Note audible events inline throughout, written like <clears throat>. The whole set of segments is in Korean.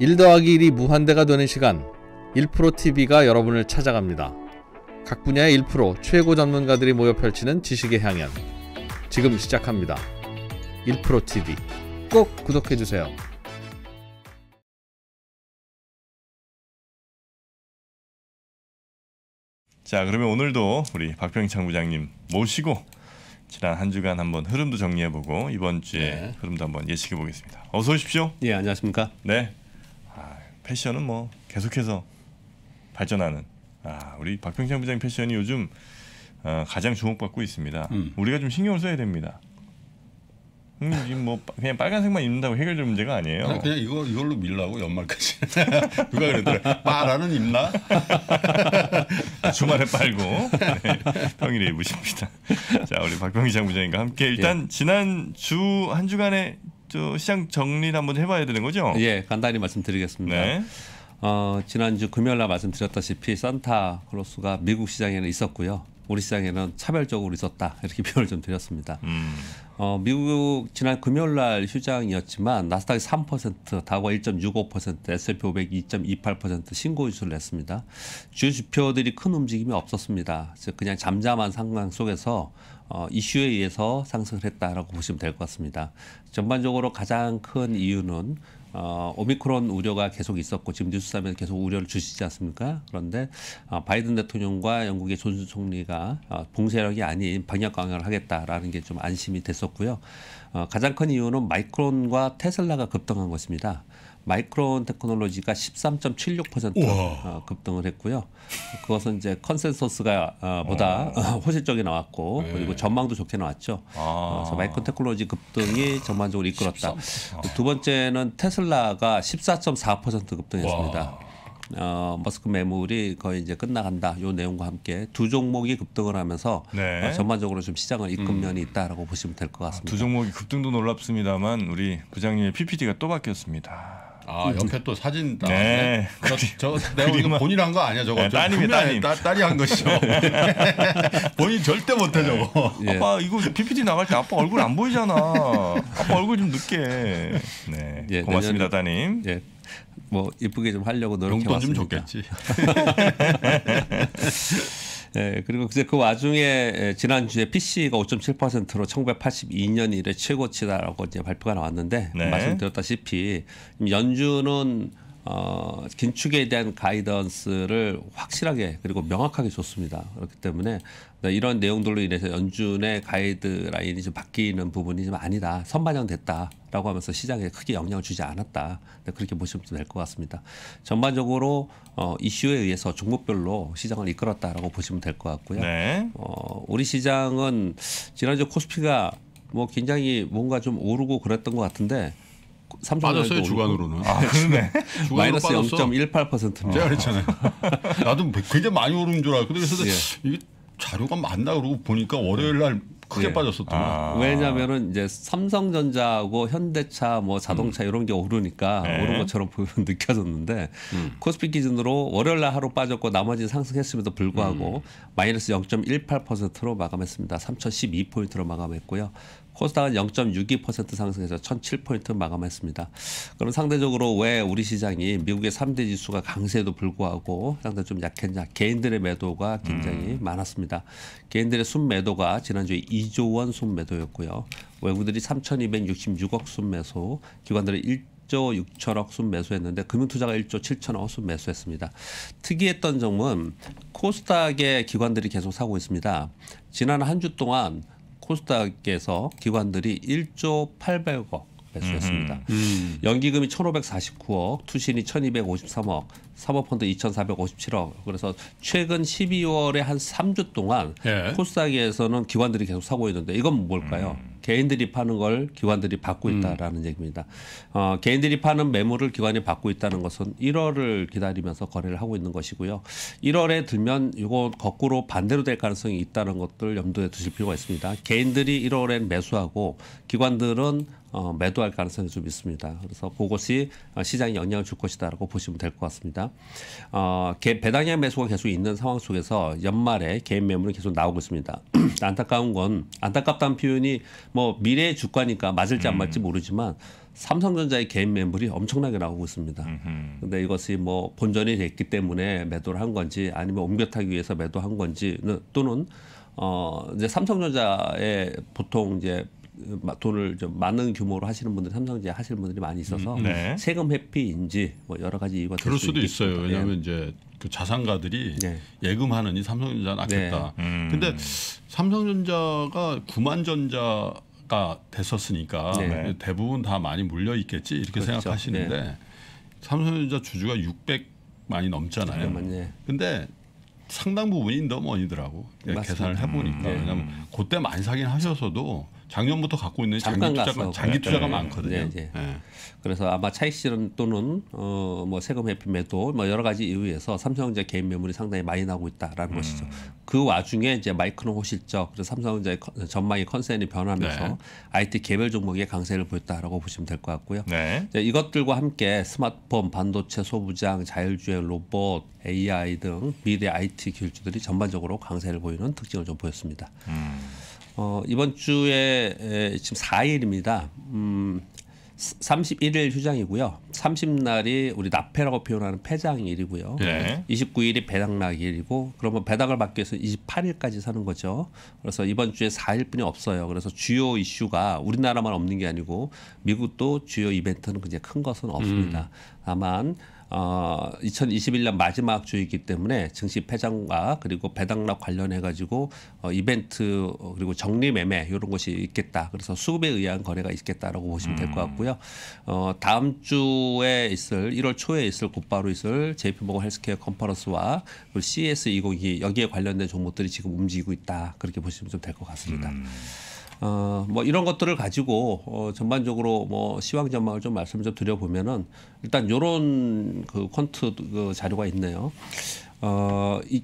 1 더하기 1이 무한대가 되는 시간 1프로TV가 여러분을 찾아갑니다. 각 분야의 1 최고 전문가들이 모여 펼치는 지식의 향연 지금 시작합니다. 1프로TV 꼭 구독해주세요. 자 그러면 오늘도 우리 박병창 부장님 모시고 지난 한 주간 한번 흐름도 정리해보고 이번 주에 네. 흐름도 한번 예측해보겠습니다. 어서 오십시오. 예 안녕하십니까. 네. 패션은 뭐 계속해서 발전하는 아 우리 박병창 부장 패션이 요즘 어, 가장 주목받고 있습니다. 음. 우리가 좀 신경을 써야 됩니다. 음, 뭐 그냥 빨간색만 입는다고 해결될 문제가 아니에요. 그냥, 그냥 이거 이걸로 밀라고 연말까지 <laughs> 누가 그랬더라. 빠라는 입나? <laughs> 주말에 빨고 네, 평일에 입으십니다. 자 우리 박병희 장부장님과 함께 일단 예. 지난 주 한 주간의 저 시장 정리를 한번 해봐야 되는 거죠? 예, 간단히 말씀드리겠습니다. 네. 어, 지난주 금요일 날 말씀드렸다시피 산타 크로스가 미국 시장에는 있었고요. 우리 시장에는 차별적으로 있었다 이렇게 <laughs> 표현을 좀 드렸습니다. 음. 어, 미국 지난 금요일 날 휴장이었지만 나스닥이 3%, 다우 1.65%, S&P 500 2.28% 신고 주수를 냈습니다. 주요 지표들이 큰 움직임이 없었습니다. 그냥 잠잠한 상황 속에서 어, 이슈에 의해서 상승을 했다라고 보시면 될 것 같습니다. 전반적으로 가장 큰 이유는 어, 오미크론 우려가 계속 있었고 지금 뉴스하면 계속 우려를 주시지 않습니까? 그런데 어, 바이든 대통령과 영국의 존슨 총리가 어, 봉쇄력이 아닌 방역 강화를 하겠다라는 게 좀 안심이 됐었고요. 어, 가장 큰 이유는 마이크론과 테슬라가 급등한 것입니다. 마이크론 테크놀로지가 13.76% 어, 급등을 했고요. 그것은 이제 컨센서스가 어, 보다 어. <laughs> 호실적이 나왔고 네. 그리고 전망도 좋게 나왔죠. 아. 어, 그래서 마이크론 테크놀로지 급등이 전반적으로 이끌었다. 13. 두 번째는 테슬라가 14.4% 급등했습니다. 어, 머스크 매물이 거의 이제 끝나간다. 요 내용과 함께 두 종목이 급등을 하면서 네. 어, 전반적으로 좀 시장을 입금 음. 면이 음. 있다라고 보시면 될 것 같습니다. 아, 두 종목이 급등도 놀랍습니다만 우리 부장님의 PPT가 또 바뀌었습니다. 아 음, 음. 옆에 또 사진 다. 네. 네. 저, 저 내가 본인 한 거 아니야 저거. 네, 저 따님이 따님. 따, 딸이 한 것이죠. <laughs> 본인 절대 못해 네. 저거. 예. 아빠 이거 PPT 나갈 때 아빠 얼굴 안 보이잖아. 아빠 얼굴 좀 늦게. 네. 예, 고맙습니다 따님. 예. 뭐 이쁘게 좀 하려고 노력해 용돈 좀 줬겠지. <laughs> <laughs> 예, 그리고 이제 그 와중에 예, 지난주에 PC가 5.7%로 1982년 이래 최고치다라고 이제 발표가 나왔는데 네. 말씀드렸다시피 연준은 어, 긴축에 대한 가이던스를 확실하게 그리고 명확하게 줬습니다. 그렇기 때문에 네, 이런 내용들로 인해서 연준의 가이드라인이 좀 바뀌는 부분이 좀 아니다. 선반영됐다라고 하면서 시장에 크게 영향을 주지 않았다. 네, 그렇게 보시면 될 것 같습니다. 전반적으로 어, 이슈에 의해서 종목별로 시장을 이끌었다라고 보시면 될 것 같고요. 네. 어, 우리 시장은 지난주 코스피가 뭐 굉장히 뭔가 좀 오르고 그랬던 것 같은데 삼성 빠졌어 주간으로는. 아, 그러네. <laughs> 마이너스 0.18%입니다. 제가 그랬잖아요. <laughs> 나도 굉장히 많이 오른 줄 알고 그래서 예. 이게 자료가 맞나 그러고 보니까 월요일 날 크게 예. 빠졌었던 아. 왜냐하면은 이제 삼성전자하고 현대차 뭐 자동차 음. 이런 게 오르니까 에. 예. 오른 것처럼 보면 <laughs> 느껴졌는데 음. 코스피 기준으로 월요일 날 하루 빠졌고 나머지는 상승했음에도 불구하고 음. 마이너스 0.18%로 마감했습니다. 3,012포인트로 마감했고요. 코스닥은 0.62% 상승해서 1007포인트 마감했습니다. 그럼 상대적으로 왜 우리 시장이 미국의 3대 지수가 강세에도 불구하고 상당히 좀 약했냐. 개인들의 매도가 굉장히 음. 많았습니다. 개인들의 순매도가 지난주에 2조 원 순매도였고요. 외국들이 3,266억 순매수, 기관들은 1 1조 6천억 순 매수했는데 금융투자가 1조 7천억 순 매수했습니다. 특이했던 점은 코스닥의 기관들이 계속 사고 있습니다. 지난 한 주 동안 코스닥에서 기관들이 1조 800억 매수했습니다. 음, 음. 연기금이 1,549억, 투신이 1,253억, 사모펀드 2,457억. 그래서 최근 12월에 한 3주 동안 예. 코스닥에서는 기관들이 계속 사고 있는데 이건 뭘까요? 음. 개인들이 파는 걸 기관들이 받고 음. 있다라는 음. 얘기입니다. 어, 개인들이 파는 매물을 기관이 받고 있다는 것은 1월을 기다리면서 거래를 하고 있는 것이고요. 1월에 들면 이거 거꾸로 반대로 될 가능성이 있다는 것들 염두에 두실 필요가 있습니다. 개인들이 1월엔 매수하고 기관들은 어, 매도할 가능성이 좀 있습니다. 그래서 그것이 어, 시장에 영향을 줄 것이다라고 보시면 될 것 같습니다. 어, 개, 배당량 매수가 계속 있는 상황 속에서 연말에 개인 매물은 계속 나오고 있습니다. <clears throat> 안타까운 건 안타깝다는 표현이 뭐 미래의 주가니까 맞을지 안 맞을지 음. 모르지만 삼성전자의 개인 매물이 엄청나게 나오고 있습니다. 근데 이것이 뭐 본전이 됐기 때문에 매도를 한 건지 아니면 옮겨타기 위해서 매도한 건지 또는 어 이제 삼성전자의 보통 이제 돈을 좀 많은 규모로 하시는 분들 삼성전자 하시는 분들이 많이 있어서 음, 음. 네. 세금 회피인지 뭐 여러 가지 이유가 될 그럴 수도 있겠습니다. 있어요. 왜냐하면 예. 이제 그 자산가들이 네. 예금하느니 삼성전자 낫겠다. 네. 음. 근데 삼성전자가 구만전자가 됐었으니까 네. 네. 대부분 다 많이 물려 있겠지 이렇게 그렇죠. 생각하시는데 네. 삼성전자 주주가 600 많이 넘잖아요. 네. 근데 상당 부분이 인더머니더라고 네, 맞습니 계산을 해보니까 음. 왜냐하면 그때 많이 사긴 하셔서도 작년부터 갖고 있는 장기 투자가, 장기 투자가 네, 많거든요. 네, 네. 네, 그래서 아마 차익 실현 또는 어, 뭐 세금 회피 매도 뭐 여러 가지 이유에서 삼성전자 개인 매물이 상당히 많이 나오고 있다라는 음. 것이죠. 그 와중에 이제 마이크론 호실적 그래서 삼성전자의 전망이 컨센이 변하면서 네. IT 개별 종목의 강세를 보였다라고 보시면 될 것 같고요. 네. 이것들과 함께 스마트폰, 반도체 소부장, 자율주행 로봇, AI 등 미래 IT 기술주들이 전반적으로 강세를 보이는 특징을 좀 보였습니다. 음. 어, 이번 주에 에, 지금 4일입니다. 음, 31일 휴장이고요. 30날이 우리 납패라고 표현하는 폐장일이고요. 네. 29일이 배당락일이고 그러면 배당을 받기 위해서 28일까지 사는 거죠. 그래서 이번 주에 4일뿐이 없어요. 그래서 주요 이슈가 우리나라만 없는 게 아니고 미국도 주요 이벤트는 굉장히 큰 것은 없습니다. 음. 다만 어, 2021년 마지막 주이기 때문에 증시 폐장과 그리고 배당락 관련해 가지고 어, 이벤트 어, 그리고 정리 매매 이런 것이 있겠다. 그래서 수급에 의한 거래가 있겠다라고 보시면 될것 음. 같고요. 어, 다음 주에 있을 1월 초에 있을 곧바로 있을 JP모건 헬스케어 컨퍼런스와 CS 2022 여기에 관련된 종목들이 지금 움직이고 있다. 그렇게 보시면 좀 될 것 같습니다. 음. 어, 뭐 이런 것들을 가지고 어, 전반적으로 뭐 시황 전망을 좀 말씀 좀 드려보면은 일단 요런 그 퀀트 그 자료가 있네요. 어, 이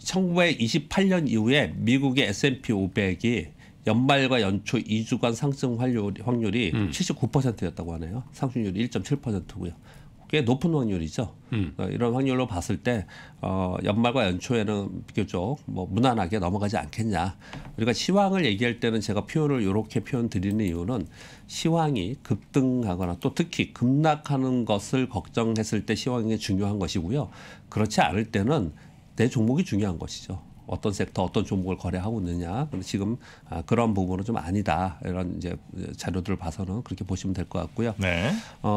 1928년 이후에 미국의 S&P 500이 연말과 연초 2주간 상승 확률이, 확률이 음. 79%였다고 하네요. 상승률이 1.7%고요. 꽤 높은 확률이죠. 음. 어, 이런 확률로 봤을 때 어, 연말과 연초에는 비교적 뭐 무난하게 넘어가지 않겠냐. 우리가 그러니까 시황을 얘기할 때는 제가 표현을 이렇게 표현 드리는 이유는 시황이 급등하거나 또 특히 급락하는 것을 걱정했을 때 시황이 중요한 것이고요. 그렇지 않을 때는 내 종목이 중요한 것이죠. 어떤 섹터 어떤 종목을 거래하고 있느냐. 근데 지금 아, 그런 부분은 좀 아니다. 이런 이제 자료들을 봐서는 그렇게 보시면 될 것 같고요. 네. 어,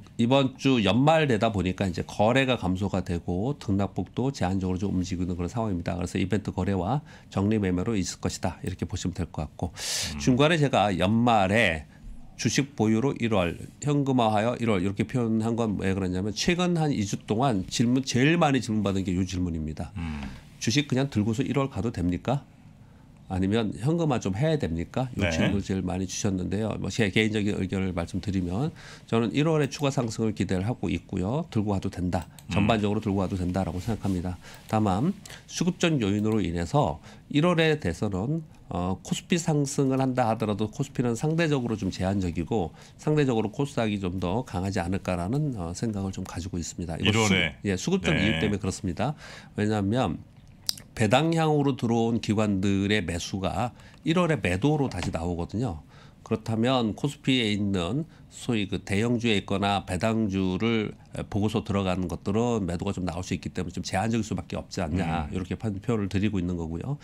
어, 이번 주 연말 되다 보니까 이제 거래가 감소가 되고 등락폭도 제한적으로 좀 움직이는 그런 상황입니다. 그래서 이벤트 거래와 정리 매매로 있을 것이다. 이렇게 보시면 될 것 같고 음. 중간에 제가 연말에 주식 보유로 1월, 현금화하여 1월 이렇게 표현한 건 왜 그러냐면 최근 한 2주 동안 질문 제일 많이 질문받은 게 이 질문입니다. 음. 주식 그냥 들고서 1월 가도 됩니까? 아니면 현금화 좀 해야 됩니까? 이 네. 질문을 제일 많이 주셨는데요. 뭐 제 개인적인 의견을 말씀드리면 저는 1월에 추가 상승을 기대를 하고 있고요. 들고 가도 된다. 음. 전반적으로 음. 들고 가도 된다라고 생각합니다. 다만 수급전 요인으로 인해서 1월에 대해서는 어, 코스피 상승을 한다 하더라도 코스피는 상대적으로 좀 제한적이고 상대적으로 코스닥이 좀 더 강하지 않을까라는 어, 생각을 좀 가지고 있습니다. 이거 1월에 수, 예, 수급전 네. 이유 때문에 그렇습니다. 왜냐하면 배당향으로 들어온 기관들의 매수가 1월에 매도로 다시 나오거든요. 그렇다면 코스피에 있는 소위 그 대형주에 있거나 배당주를 보고서 들어가는 것들은 매도가 좀 나올 수 있기 때문에 좀 제한적일 수밖에 없지 않냐 음. 이렇게 판표를 드리고 있는 거고요.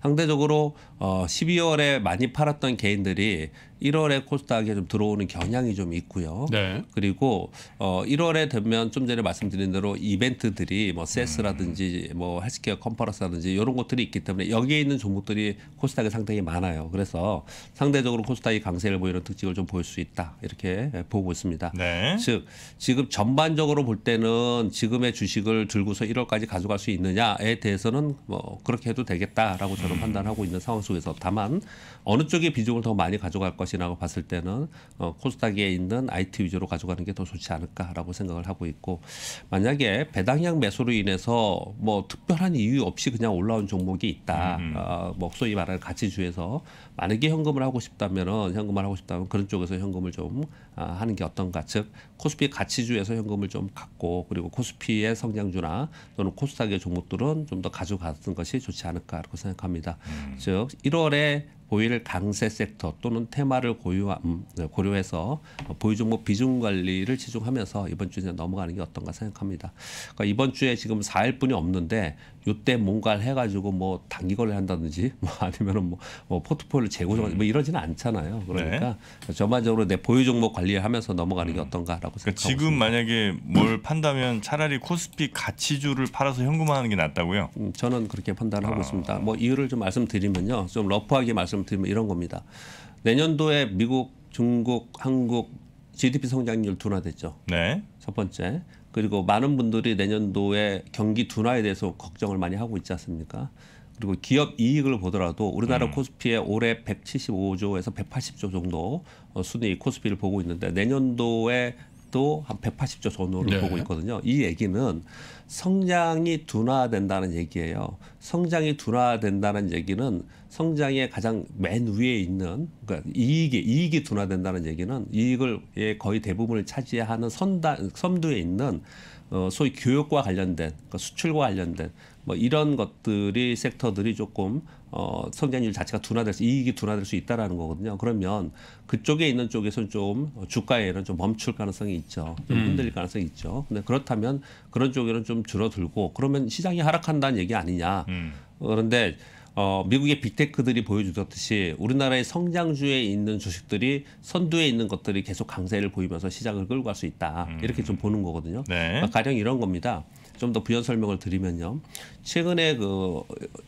상대적으로 어 12월에 많이 팔았던 개인들이 1월에 코스닥에 좀 들어오는 경향이 좀 있고요. 네. 그리고 어 1월에 되면 좀 전에 말씀드린 대로 이벤트들이 뭐 세스라든지 뭐 헬스케어 컨퍼런스라든지 이런 것들이 있기 때문에 여기에 있는 종목들이 코스닥에 상당히 많아요. 그래서 상대적으로 코스닥이 강세를 보이는 특징을 좀 보일 수 있다 이렇게 보고 있습니다. 네. 즉 지금 전반적으로 볼 때는 지금의 주식을 들고서 1월까지 가져갈 수 있느냐에 대해서는 뭐 그렇게 해도 되겠다라고 저는 음. 판단하고 있는 상황 속에서 다만 어느 쪽의 비중을 더 많이 가져갈 것이라고 봤을 때는 어, 코스닥에 있는 IT 위주로 가져가는 게 더 좋지 않을까라고 생각을 하고 있고 만약에 배당량 매수로 인해서 뭐 특별한 이유 없이 그냥 올라온 종목이 있다. 음. 음. 어, 뭐 소위 말하는 가치주에서 만약에 현금을 하고 싶다면은 현금을 하고 싶다면 그런 쪽에서 현금을 좀 아, 하는 게 어떤가 즉 코스피 가치주에서 현금을 좀 갖고 그리고 코스피의 성장주나 또는 코스닥의 종목들은 좀 더 가져가는 것이 좋지 않을까라고 생각합니다. 음. 즉 1월에 보일 강세 섹터 또는 테마를 고유함, 고려해서 보유 종목 비중 관리를 치중하면서 이번 주에 넘어가는 게 어떤가 생각합니다. 그러니까 이번 주에 지금 4일뿐이 없는데 요때 뭔가를 해가지고 뭐 단기거래 한다든지 <laughs> 뭐 아니면은 뭐, 뭐 포트폴리오 재고정 음. 뭐 이러지는 않잖아요. 네. 그러니까 네. 전반적으로 내 보유 종목 관리하면서 넘어가는 게 음. 어떤가라고 그러니까 생각합니다. 지금 있습니다. 만약에 뭘 판다면 차라리 코스피 가치주를 팔아서 현금화하는 게 낫다고요? 음, 저는 그렇게 판단하고 아. 있습니다. 뭐 이유를 좀 말씀드리면요, 좀 러프하게 말씀. 좀드면 이런 겁니다. 내년도에 미국, 중국, 한국 GDP 성장률 둔화됐죠. 네. 첫 번째. 그리고 많은 분들이 내년도에 경기 둔화에 대해서 걱정을 많이 하고 있지 않습니까? 그리고 기업 이익을 보더라도 우리나라 음. 코스피에 올해 175조에서 180조 정도 어, 순위 코스피를 보고 있는데 내년도에 또한 180조 전후를 네. 보고 있거든요. 이 얘기는 성장이 둔화된다는 얘기예요. 성장이 둔화된다는 얘기는 성장의 가장 맨 위에 있는 그러니까 이익이 이익이 둔화된다는 얘기는 이익을 예, 거의 대부분을 차지하는 선다 선두에 있는 어, 소위 교육과 관련된 그러니까 수출과 관련된 뭐 이런 것들이 섹터들이 조금 어, 성장률 자체가 둔화될 수 이익이 둔화될 수 있다라는 거거든요. 그러면 그쪽에 있는 쪽에서는 좀 주가에는 좀 멈출 가능성이 있죠. 좀 음. 흔들릴 가능성이 있죠. 근데 그렇다면 그런 쪽에는 좀 줄어들고 그러면 시장이 하락한다는 얘기 아니냐. 음. 그런데 어, 미국의 빅테크들이 보여주듯이 셨 우리나라의 성장주에 있는 주식들이 선두에 있는 것들이 계속 강세를 보이면서 시장을 끌고 갈 수 있다. 음. 이렇게 좀 보는 거거든요. 네. 아, 가령 이런 겁니다. 좀 더 부연 설명을 드리면요. 최근에 그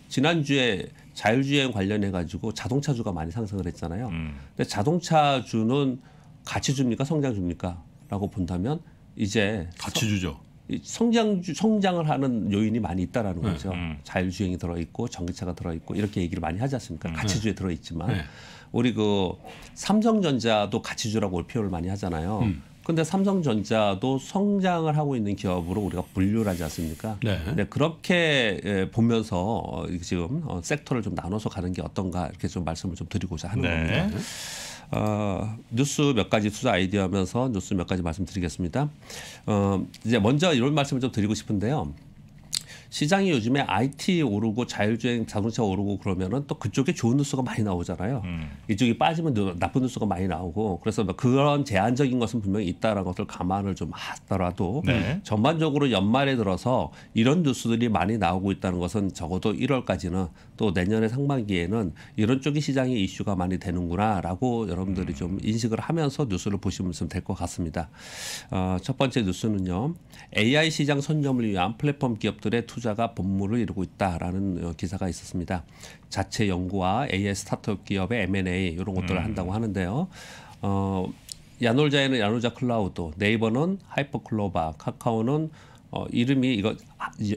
지난주에 자율주행 관련해 가지고 자동차주가 많이 상승을 했잖아요. 음. 근데 자동차주는 가치주입니까 성장주입니까? 라고 본다면 이제 가치주죠. 성장 성장을 하는 요인이 많이 있다라는 음, 거죠. 음, 음. 자율주행이 들어 있고 전기차가 들어 있고 이렇게 얘기를 많이 하지 않습니까? 음, 네. 가치주에 들어 있지만 네. 우리 그 삼성전자도 가치주라고 올표를 많이 하잖아요. 음. 근데 삼성전자도 성장을 하고 있는 기업으로 우리가 분류를 하지 않습니까? 네. 근데 네, 그렇게 예, 보면서 어, 지금 어, 섹터를 좀 나눠서 가는 게 어떤가 이렇게 좀 말씀을 좀 드리고자 하는 네. 겁니다. 어, 뉴스 몇 가지 투자 아이디어 하면서 뉴스 몇 가지 말씀드리겠습니다. 어, 이제 먼저 이런 말씀을 좀 드리고 싶은데요. 시장이 요즘에 IT 오르고 자율주행 자동차 오르고 그러면은 또 그쪽에 좋은 뉴스가 많이 나오잖아요. 음. 이쪽이 빠지면 나쁜 뉴스가 많이 나오고 그래서 뭐 그런 제한적인 것은 분명히 있다라는 것을 감안을 좀 하더라도 네. 전반적으로 연말에 들어서 이런 뉴스들이 많이 나오고 있다는 것은 적어도 1월까지는 또 내년의 상반기에는 이런 쪽이 시장의 이슈가 많이 되는구나라고 여러분들이 음. 좀 인식을 하면서 뉴스를 보시면 될 것 같습니다. 어, 첫 번째 뉴스는요. AI 시장 선점을 위한 플랫폼 기업들의 투자 투자가 본물을 이루고 있다라는 어, 기사가 있었습니다. 자체 연구와 AI 스타트업 기업의 M&A 이런 것들을 음. 한다고 하는데요. 어, 야놀자에는 야놀자 클라우드, 네이버는 하이퍼 클로바, 카카오는 어, 이름이 이거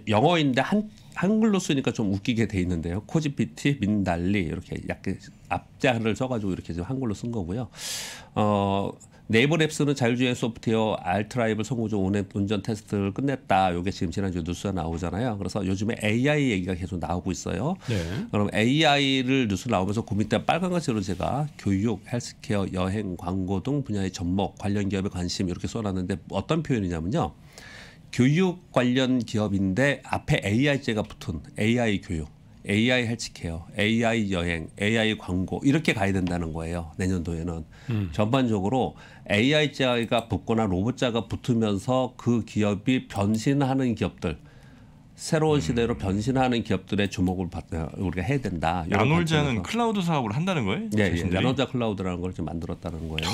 영어인데 한 한글로 쓰니까 좀 웃기게 돼 있는데요. 코지피티, 민달리 이렇게 약간 앞자를 써가지고 이렇게 지금 한글로 쓴 거고요. 어, 네이버 랩스는 자율주행 소프트웨어 알트라이블 소고조 운전 테스트를 끝냈다. 이게 지금 지난주 뉴스가 나오잖아요. 그래서 요즘에 AI 얘기가 계속 나오고 있어요. 네. 그럼 AI를 뉴스 나오면서 고민때 빨간것으로 제가 교육, 헬스케어, 여행, 광고 등 분야의 접목, 관련 기업에 관심 이렇게 써놨는데 어떤 표현이냐면요. 교육 관련 기업인데 앞에 AI제가 붙은 AI 교육. AI 헬치케어, AI 여행, AI 광고 이렇게 가야 된다는 거예요. 내년도에는 음. 전반적으로 AI 자가 붙거나 로봇 자가 붙으면서 그 기업이 변신하는 기업들. 새로운 음. 시대로 음. 변신하는 기업들의 주목을 받, 우리가 해야 된다. 나놀자는 클라우드 사업을 한다는 거예요? 네, 예, 예. 놀자 클라우드라는 걸 지금 만들었다는 거예요.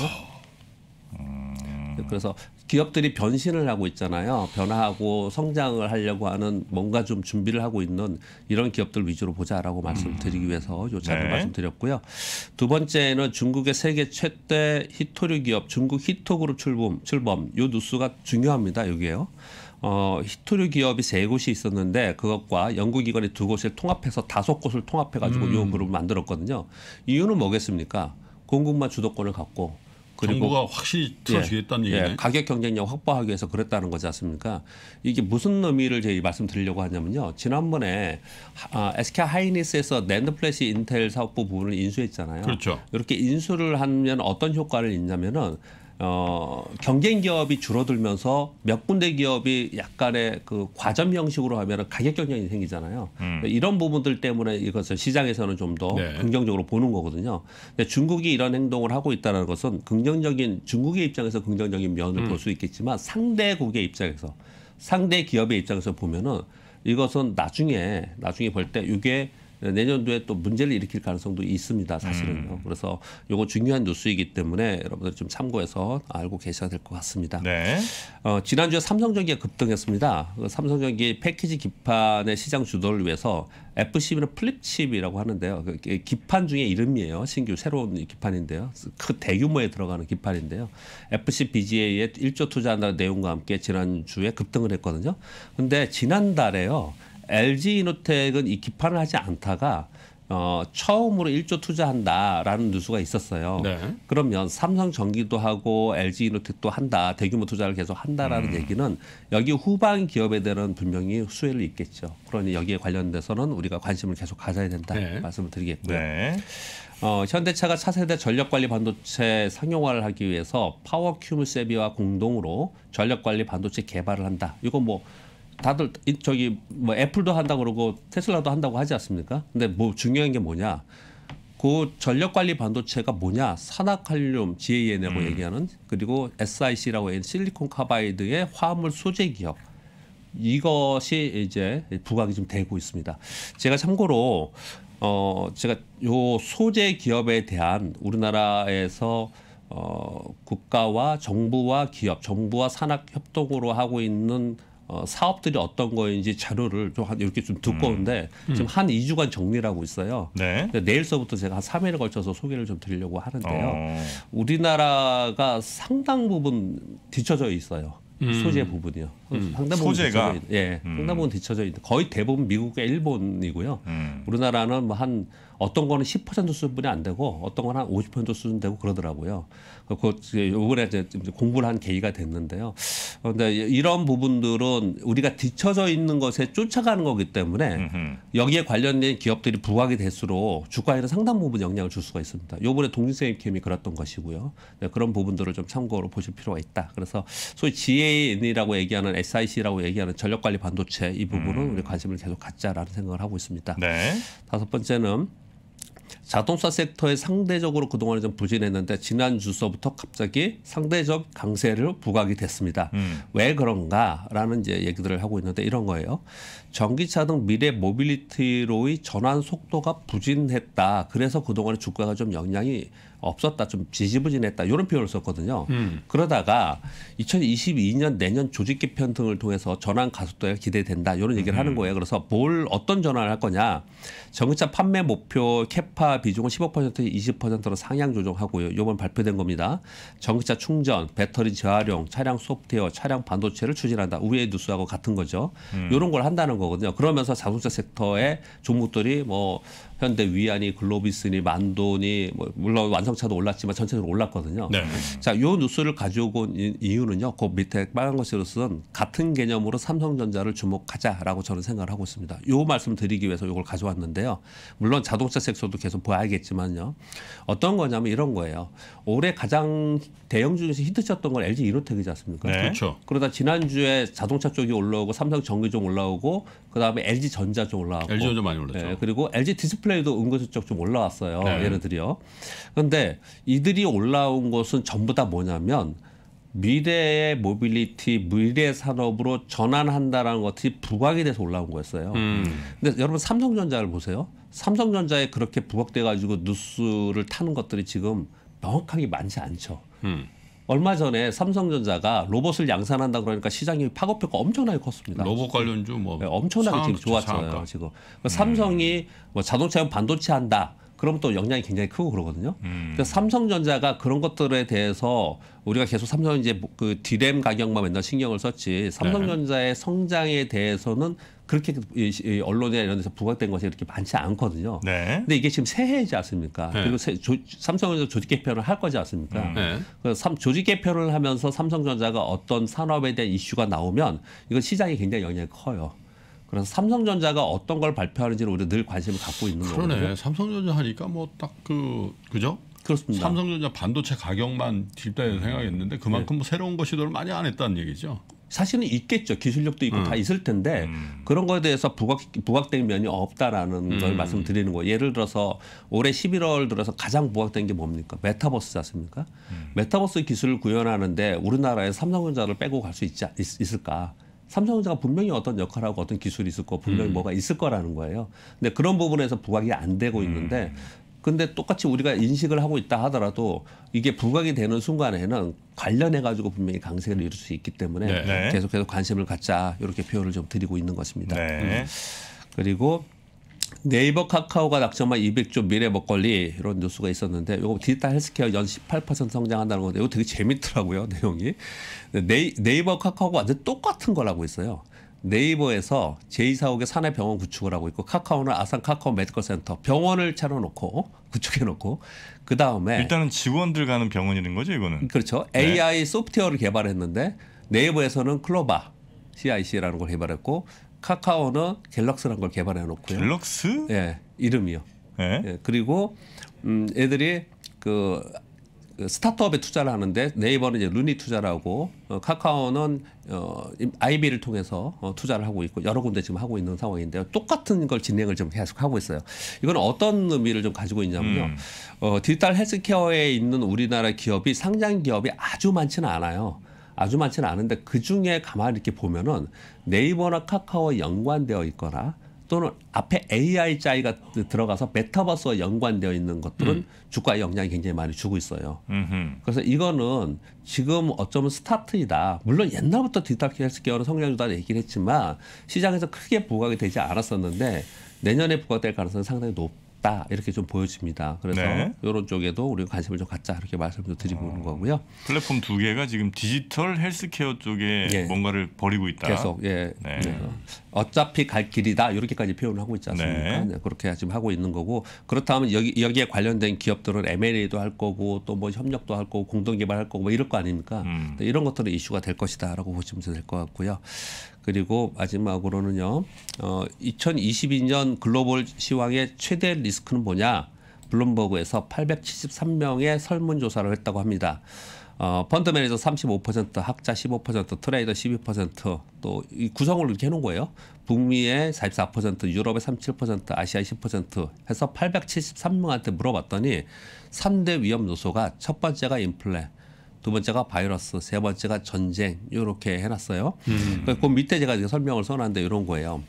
어. 음. 음. 그래서 기업들이 변신을 하고 있잖아요. 변화하고 성장을 하려고 하는 뭔가 좀 준비를 하고 있는 이런 기업들 위주로 보자라고 말씀드리기 음. 위해서 요청을 네. 말씀드렸고요. 두 번째는 중국의 세계 최대 히토류 기업 중국 히토그룹 출범 출범 요 뉴스가 중요합니다. 여기에요. 어, 히토류 기업이 세 곳이 있었는데 그것과 연구기관이 두 곳을 통합해서 다섯 곳을 통합해가지고 음. 요 그룹을 만들었거든요. 이유는 뭐겠습니까? 공급만 주도권을 갖고 정부가 확실히 틀어주겠다는 예, 예, 얘기네. 예, 가격 경쟁력 확보하기 위해서 그랬다는 거지 않습니까? 이게 무슨 의미를 제가 말씀드리려고 하냐면요. 지난번에 아, SK 하이니스에서 랜드플래시 인텔 사업부 부분을 인수했잖아요. 그렇죠. 이렇게 인수를 하면 어떤 효과를 있냐면은 어, 경쟁 기업이 줄어들면서 몇 군데 기업이 약간의 그 과점 형식으로 하면 가격 경쟁이 생기잖아요. 음. 그러니까 이런 부분들 때문에 이것을 시장에서는 좀더 네. 긍정적으로 보는 거거든요. 근데 중국이 이런 행동을 하고 있다는 것은 긍정적인 중국의 입장에서 긍정적인 면을 음. 볼수 있겠지만 상대국의 입장에서 상대 기업의 입장에서 보면은 이것은 나중에 나중에 볼 때 이게 내년도에 또 문제를 일으킬 가능성도 있습니다. 사실은요. 음. 그래서 요거 중요한 뉴스이기 때문에 여러분들 좀 참고해서 알고 계셔야 될 것 같습니다. 네. 어, 지난주에 삼성전기가 급등했습니다. 그 삼성전기 패키지 기판의 시장 주도를 위해서 F10이나 플립칩이라고 하는데요. 그 기판 중에 이름이에요. 신규 새로운 기판인데요. 그 대규모에 들어가는 기판인데요. F10 BGA에 1조 투자한다는 내용과 함께 지난주에 급등을 했거든요. 근데 지난달에요. LG 이노텍은 이 기판을 하지 않다가 어, 처음으로 1조 투자한다라는 뉴스가 있었어요. 네. 그러면 삼성 전기도 하고 LG 이노텍도 한다, 대규모 투자를 계속 한다라는 음. 얘기는 여기 후방 기업에 대한 분명히 수혜를 있겠죠. 그러니 여기에 관련돼서는 우리가 관심을 계속 가져야 된다 네. 말씀을 드리겠고요. 네. 어, 현대차가 차세대 전력관리 반도체 상용화를 하기 위해서 파워큐 브 세비와 공동으로 전력관리 반도체 개발을 한다. 이거 뭐 다들 저기 뭐 애플도 한다고 그러고 테슬라도 한다고 하지 않습니까? 근데 뭐 중요한 게 뭐냐? 그 전력관리 반도체가 뭐냐? 산화칼륨 GAN이라고 음. 얘기하는 그리고 SiC라고 하는 실리콘 카바이드의 화물 소재 기업 이것이 이제 부각이 좀 되고 있습니다. 제가 참고로 어 제가 요 소재 기업에 대한 우리나라에서 어 국가와 정부와 기업, 정부와 산학 협동으로 하고 있는 어, 사업들이 어떤 거인지 자료를 좀 이렇게 좀 두꺼운데 음. 음. 지금 한2주간 정리를 하고 있어요. 네. 내일서부터 제가 한 3일에 걸쳐서 소개를 좀 드리려고 하는데요. 어. 우리나라가 상당 부분 뒤쳐져 있어요. 음. 소재 부분이요. 음. 상당부분 소재가 예, 음. 상당부분 뒤쳐져 있는 거의 대부분 미국과 일본이고요. 음. 우리나라는 뭐 한 어떤 거는 10% 수준뿐이 안 되고 어떤 거는 한 50% 수준 되고 그러더라고요. 그, 그 요번에 이제 공부를 한 계기가 됐는데요. 그런데 이런 부분들은 우리가 뒤쳐져 있는 것에 쫓아가는 거기 때문에 음흠. 여기에 관련된 기업들이 부각이 될수록 주가에는 상당 부분 영향을 줄 수가 있습니다. 요번에 동진생캠이 그랬던 것이고요. 네, 그런 부분들을 좀 참고로 보실 필요가 있다. 그래서 소위 GAN이라고 얘기하는 SIC라고 얘기하는 전력관리 반도체 이 부분은 음. 우리 관심을 계속 갖자라는 생각을 하고 있습니다. 네. 다섯 번째는 자동차 섹터에 상대적으로 그동안에 좀 부진했는데 지난 주서부터 갑자기 상대적 강세를 부각이 됐습니다. 음. 왜 그런가라는 이제 얘기들을 하고 있는데 이런 거예요. 전기차 등 미래 모빌리티로의 전환 속도가 부진했다. 그래서 그동안에 주가가 좀 영향이 없었다, 좀 지지부진했다 이런 표현을 썼거든요. 음. 그러다가 2022년 내년 조직 개편 등을 통해서 전환 가속도가 기대된다 이런 얘기를 음. 하는 거예요. 그래서 뭘 어떤 전환을 할 거냐? 전기차 판매 목표 캐파 비중을 15%에서 20%로 상향 조정하고요. 이번 발표된 겁니다. 전기차 충전, 배터리 재활용, 차량 소프트웨어, 차량 반도체를 추진한다. 우리의 뉴스하고 같은 거죠. 음. 이런 걸 한다는 거거든요. 그러면서 자동차 섹터의 종목들이 뭐 현대 위안이 글로비스니 만돈이 뭐 물론 완성차도 올랐지만 전체적으로 올랐거든요. 네. 자, 요 뉴스를 가지고 온 이유는요. 그 밑에 빨간 것으로 쓴 같은 개념으로 삼성전자를 주목하자라고 저는 생각을 하고 있습니다. 요 말씀 드리기 위해서 요걸 가져왔는데요. 물론 자동차 섹터도 계속 봐야겠지만요. 어떤 거냐면 이런 거예요. 올해 가장 대형 중에서 히트쳤던 건 LG 이노텍이지 않습니까? 네. 그렇죠. 그러다 지난주에 자동차 쪽이 올라오고 삼성 전기 쪽 올라오고 그다음에 LG 전자 쪽 올라오고 LG 전자 많이 올랐죠. 네, 그리고 LG 디스플레이 플레이도 은근슬쩍 좀 올라왔어요. 네. 얘네들이요. 그런데 이들이 올라온 것은 전부 다 뭐냐면 미래의 모빌리티, 미래 산업으로 전환한다라는 것이 부각이 돼서 올라온 거였어요. 음. 근데 여러분 삼성전자를 보세요. 삼성전자에 그렇게 부각돼가지고 뉴스를 타는 것들이 지금 명확하게 많지 않죠. 음. 얼마 전에 삼성전자가 로봇을 양산한다 그러니까 시장이 파급효과 엄청나게 컸습니다. 로봇 관련주 뭐 네, 엄청나게 지금 좋았잖아요. 상한가. 지금 그러니까 삼성이 뭐 자동차용 반도체 한다. 그럼 또 영향이 굉장히 크고 그러거든요. 음. 그래서 그러니까 삼성전자가 그런 것들에 대해서 우리가 계속 삼성 이제 뭐 그 디램 가격만 맨날 신경을 썼지 삼성전자의 네. 성장에 대해서는 그렇게 언론이나 이런 데서 부각된 것이 이렇게 많지 않거든요. 네. 근데 이게 지금 새해이지 않습니까? 네. 그리고 세, 조, 삼성전자 조직 개편을 할 거지 않습니까? 음. 네. 그래서 삼, 조직 개편을 하면서 삼성전자가 어떤 산업에 대한 이슈가 나오면 이건 시장이 굉장히 영향이 커요. 그래서 삼성전자가 어떤 걸 발표하는지를 우리가 늘 관심을 갖고 있는 거예요. 그러네. 거거든요. 삼성전자 하니까 뭐 딱 그 그죠? 그렇습니다. 삼성전자 반도체 가격만 짚다에 생각했는데 그만큼 네. 뭐 새로운 거 시도를 많이 안 했다는 얘기죠. 사실은 있겠죠. 기술력도 있고 음. 다 있을 텐데 음. 그런 거에 대해서 부각 부각된 면이 없다라는 음. 걸 말씀드리는 거예요. 예를 들어서 올해 11월 들어서 가장 부각된 게 뭡니까? 메타버스지 않습니까? 음. 메타버스 기술을 구현하는데 우리나라에 삼성전자를 빼고 갈 수 있지 있을까? 삼성전자가 분명히 어떤 역할하고 어떤 기술이 있을 거 분명히 음. 뭐가 있을 거라는 거예요. 근데 그런 부분에서 부각이 안 되고 음. 있는데 근데 똑같이 우리가 인식을 하고 있다 하더라도 이게 부각이 되는 순간에는 관련해 가지고 분명히 강세를 이룰 수 있기 때문에 네. 계속해서 관심을 갖자 이렇게 표현을 좀 드리고 있는 것입니다. 네. 음. 그리고 네이버 카카오가 낙점한 200조 미래 먹거리 이런 뉴스가 있었는데 이거 디지털 헬스케어 연 18% 성장한다는 건데 이거 되게 재밌더라고요 <laughs> 내용이 네이, 네이버 카카오가 완전 똑같은 거라고 있어요. 네이버에서 제2사옥의산해 병원 구축을 하고 있고 카카오는 아산 카카오 메디컬 센터 병원을 차려놓고 <laughs> 구축해놓고 그 다음에 일단은 직원들 가는 병원이라는 거죠 이거는 그렇죠 네. AI 소프트웨어를 개발했는데 네이버에서는 클로바 CIC라는 걸 개발했고 카카오는 갤럭스라는 걸 개발해 놓고요. 갤럭스? 예, 이름이요. 예? 예 그리고 음, 애들이 그, 그 스타트업에 투자를 하는데 네이버는 이제 루니 투자라고 어, 카카오는 어, IB를 통해서 어, 투자를 하고 있고 여러 군데 지금 하고 있는 상황인데요. 똑같은 걸 진행을 좀 계속 하고 있어요. 이건 어떤 의미를 좀 가지고 있냐면요. 음. 어, 디지털 헬스케어에 있는 우리나라 기업이 상장 기업이 아주 많지는 않아요. 아주 많지는 않은데 그 중에 가만히 이렇게 보면은 네이버나 카카오 연관되어 있거나 또는 앞에 AI 자이가 들어가서 메타버스와 연관되어 있는 것들은 음. 주가에 영향이 굉장히 많이 주고 있어요. 음흠. 그래서 이거는 지금 어쩌면 스타트이다. 물론 옛날부터 디지털 캐스케어는 성장주다 얘기를 했지만 시장에서 크게 부각이 되지 않았었는데 내년에 부각될 가능성이 상당히 높. 있다 이렇게 좀 보여집니다. 그래서 네. 이런 쪽에도 우리가 관심을 좀 갖자 이렇게 말씀도 드리고 있는 아. 거고요. 플랫폼 두 개가 지금 디지털 헬스케어 쪽에 예. 뭔가를 벌이고 있다. 계속 예. 네. 어차피 갈 길이다 이렇게까지 표현을 하고 있지 네. 않습니까? 네. 그렇게 지금 하고 있는 거고 그렇다면 여기 여기에 관련된 기업들은 M&A도 할 거고 또 뭐 협력도 할 거고 공동 개발할 거고 뭐 이럴 거 아닙니까? 음. 네, 이런 것들은 이슈가 될 것이다라고 보시면 될 것 같고요. 그리고 마지막으로는요. 어 2022년 글로벌 시황의 최대 리스크는 뭐냐? 블룸버그에서 873명의 설문조사를 했다고 합니다. 어, 펀드 매니저 35%, 학자 15%, 트레이더 12%또 이 구성을 이렇게 해놓은 거예요. 북미의 44%, 유럽의 37%, 아시아의 10% 해서 873명한테 물어봤더니 3대 위험 요소가 첫 번째가 인플레, 두 번째가 바이러스, 세 번째가 전쟁 이렇게 해놨어요. 음. 그러니까 그 밑에 제가 설명을 써놨는데 이런 거예요.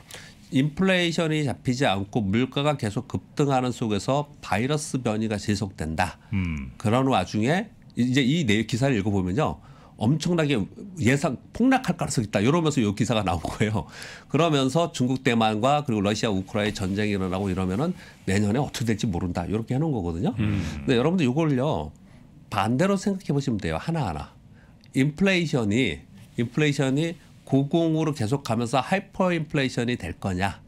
인플레이션이 잡히지 않고 물가가 계속 급등하는 속에서 바이러스 변이가 지속된다. 음. 그런 와중에 이제 이내 기사를 읽어보면요. 엄청나게 예상 폭락할 가능성이 있다. 이러면서 이 기사가 나온 거예요. 그러면서 중국 대만과 그리고 러시아 우크라이나 전쟁이 일어나고 이러면은 내년에 어떻게 될지 모른다. 이렇게 해놓은 거거든요. 음. 근데 여러분들 이걸요 반대로 생각해 보시면 돼요. 하나하나. 인플레이션이 인플레이션이 고공으로 계속 가면서 하이퍼 인플레이션이 될 거냐.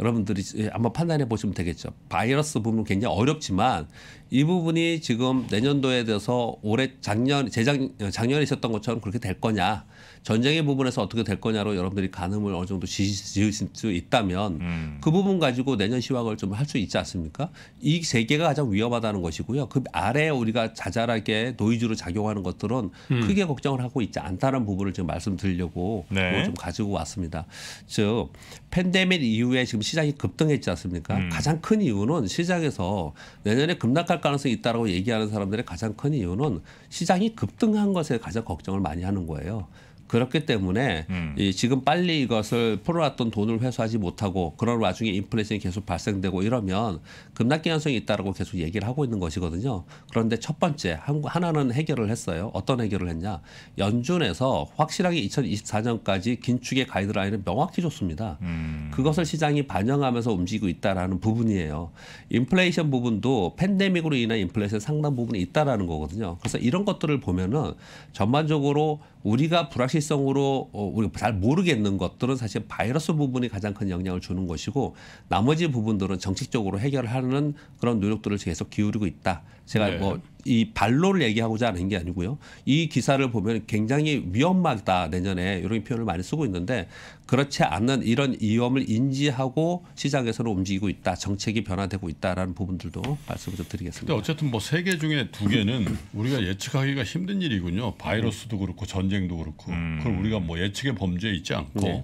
여러분들이 한번 판단해 보시면 되겠죠. 바이러스 부분 굉장히 어렵지만 이 부분이 지금 내년도에 대해서 올해 작년 재작 작년에 있었던 것처럼 그렇게 될 거냐 전쟁의 부분에서 어떻게 될 거냐로 여러분들이 가늠을 어느 정도 지으실 수 있다면 음. 그 부분 가지고 내년 시황을 좀 할 수 있지 않습니까? 이세계가 가장 위험하다는 것이고요. 그 아래 에 우리가 자잘하게 노이즈로 작용하는 것들은 음. 크게 걱정을 하고 있지 않다는 부분을 지금 말씀드리려고 네. 뭐 좀 가지고 왔습니다. 즉 팬데믹 이후에 지금 시장이 급등했지 않습니까? 음. 가장 큰 이유는 시장에서 내년에 급락할 가능성이 있다라고 얘기하는 사람들의 가장 큰 이유는 시장이 급등한 것에 가장 걱정을 많이 하는 거예요. 그렇기 때문에 음. 이 지금 빨리 이것을 풀어놨던 돈을 회수하지 못하고 그런 와중에 인플레이션이 계속 발생되고 이러면 급락기 현상이 있다라고 계속 얘기를 하고 있는 것이거든요. 그런데 첫 번째 한, 하나는 해결을 했어요. 어떤 해결을 했냐? 연준에서 확실하게 2024년까지 긴축의 가이드라인을 명확히 줬습니다. 음. 그것을 시장이 반영하면서 움직이고 있다라는 부분이에요. 인플레이션 부분도 팬데믹으로 인한 인플레이션 상당 부분이 있다라는 거거든요. 그래서 이런 것들을 보면은 전반적으로 우리가 불확실성으로 어, 우리가 잘 모르겠는 것들은 사실 바이러스 부분이 가장 큰 영향을 주는 것이고 나머지 부분들은 정책적으로 해결하는 그런 노력들을 계속 기울이고 있다. 제가 네. 뭐이 발로를 얘기하고자 하는 게 아니고요. 이 기사를 보면 굉장히 위험하다 내년에 이런 표현을 많이 쓰고 있는데 그렇지 않는 이런 위험을 인지하고 시장에서는 움직이고 있다. 정책이 변화되고 있다라는 부분들도 말씀을 좀 드리겠습니다. 근 어쨌든 뭐 세 개 중에 두 개는 우리가 예측하기가 힘든 일이군요. 바이러스도 그렇고 전쟁도 그렇고 음. 그걸 우리가 뭐 예측의 범주에 있지 않고 네.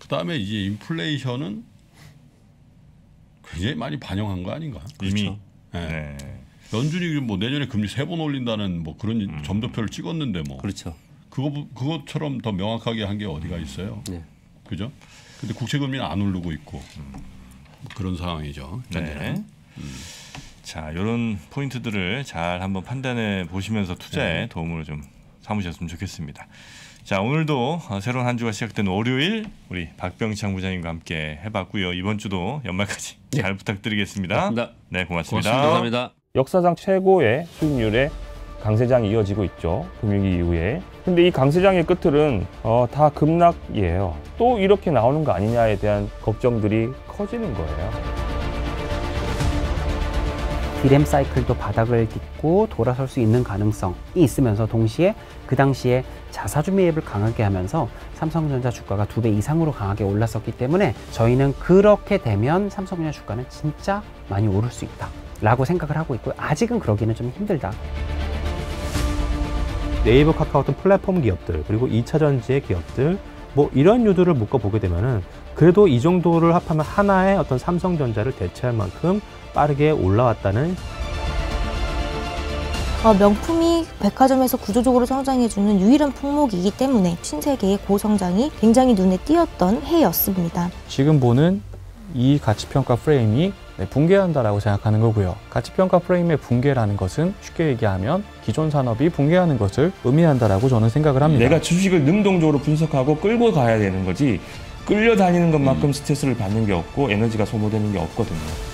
그다음에 이제 인플레이션은 굉장히 많이 반영한 거 아닌가? 그렇죠. 이미 그렇죠. 네. 네. 연준이 뭐 내년에 금리 세 번 올린다는 뭐 그런 음. 점도표를 찍었는데 뭐 그렇죠. 그거 그것처럼 더 명확하게 한 게 어디가 있어요? 네. 그죠? 근데 국채 금리는 안 오르고 있고 뭐 그런 상황이죠. 네. 음. 자, 이런 포인트들을 잘 한번 판단해 보시면서 투자에 네. 도움을 좀 삼으셨으면 좋겠습니다. 자 오늘도 어, 새로운 한 주가 시작된 월요일 우리 박병창 부장님과 함께 해봤고요 이번 주도 연말까지 네. 잘 부탁드리겠습니다. 고맙습니다. 네 고맙습니다. 고맙습니다. 감사합니다. 역사상 최고의 수익률의 강세장이 이어지고 있죠. 금융위 이후에. 근데 이 강세장의 끝틀은 어, 다 급락이에요. 또 이렇게 나오는 거 아니냐에 대한 걱정들이 커지는 거예요. 디램 사이클도 바닥을 딛고 돌아설 수 있는 가능성이 있으면서 동시에 그 당시에 자사주 매입을 강하게 하면서 삼성전자 주가가 두 배 이상으로 강하게 올랐었기 때문에 저희는 그렇게 되면 삼성전자 주가는 진짜 많이 오를 수 있다. 라고 생각을 하고 있고 요 아직은 그러기는 좀 힘들다. 네이버 카카오 같 플랫폼 기업들 그리고 2차 전지의 기업들 뭐 이런 유도를 묶어보게 되면은 그래도 이 정도를 합하면 하나의 어떤 삼성전자를 대체할 만큼 빠르게 올라왔다는 어, 명품이 백화점에서 구조적으로 성장해주는 유일한 품목이기 때문에 신세계의 고성장이 굉장히 눈에 띄었던 해였습니다. 지금 보는 이 가치평가 프레임이 네, 붕괴한다라고 생각하는 거고요. 가치평가 프레임의 붕괴라는 것은 쉽게 얘기하면 기존 산업이 붕괴하는 것을 의미한다라고 저는 생각을 합니다. 내가 주식을 능동적으로 분석하고 끌고 가야 되는 거지 끌려다니는 것만큼 음. 스트레스를 받는 게 없고 에너지가 소모되는 게 없거든요.